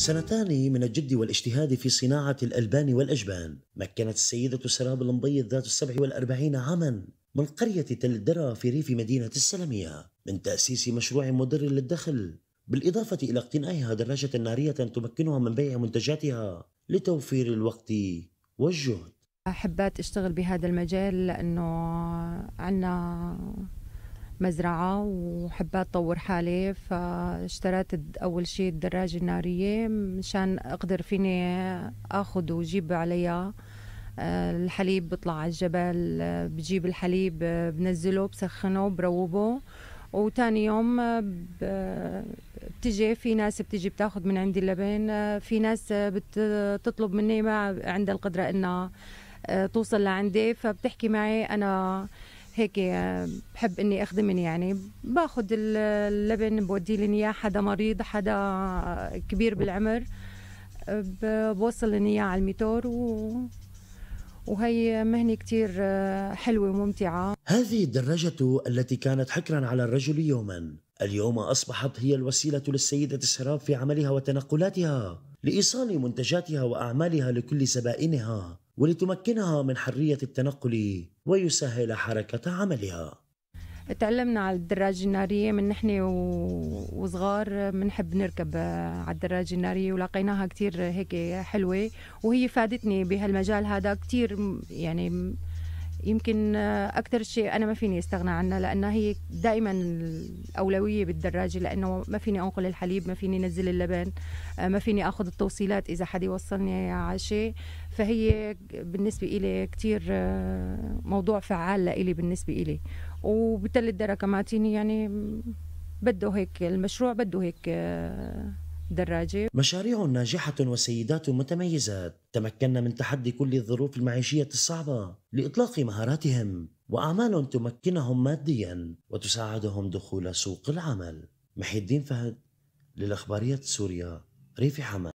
سنتان من الجد والاجتهاد في صناعة الألبان والأجبان مكنت السيدة سراب اللمبي ذات السبع والأربعين عاما من قرية تل الدرى في ريف مدينة السلمية من تأسيس مشروع مدر للدخل بالإضافة إلى اقتنائها دراجة نارية تمكنها من بيع منتجاتها لتوفير الوقت والجهد حبيت اشتغل بهذا المجال لأنه عنا مزرعة وحبيت أطور حالي فاشتريت أول شيء الدراجة النارية مشان أقدر فيني أخذ وجيب عليها آه، الحليب بطلع على الجبل بجيب الحليب بنزله بسخنه بروبه وتاني يوم آه، بتجي في ناس بتجي بتاخذ من عندي اللبن آه، في ناس بتطلب مني ما عندها القدره انها توصل لعندي فبتحكي معي انا هيك بحب اني اخدمن يعني باخذ اللبن بودي لهم اياه حدا مريض حدا كبير بالعمر بوصل لهم اياه على الميتور و وهي مهنة كتير حلوة وممتعة هذه الدراجة التي كانت حكرا على الرجل يوما اليوم أصبحت هي الوسيلة للسيدة السراب في عملها وتنقلاتها لإيصال منتجاتها وأعمالها لكل زبائنها ولتمكنها من حرية التنقل ويسهل حركة عملها تعلمنا على الدراجة النارية من نحن وصغار بنحب نركب على الدراجة النارية ولقيناها كتير هيك حلوة وهي فادتني بهالمجال هذا كتير يعني يمكن اكثر شيء انا ما فيني استغنى عنها لانها هي دائما الاولويه بالدراجه لانه ما فيني انقل الحليب ما فيني انزل اللبن ما فيني اخذ التوصيلات اذا حد يوصلني على شيء فهي بالنسبه إلي كثير آه، موضوع فعال لإلي بالنسبه إلي وبتل الدركه معتيني يعني بده هيك المشروع بده هيك آه، دراجة مشاريع ناجحة وسيدات متميزات تمكن من تحدي كل الظروف المعيشية الصعبة لإطلاق مهاراتهم وأعمال تمكنهم ماديا وتساعدهم دخول سوق العمل محي الدين فهد للأخبارية سوريا ريف حمد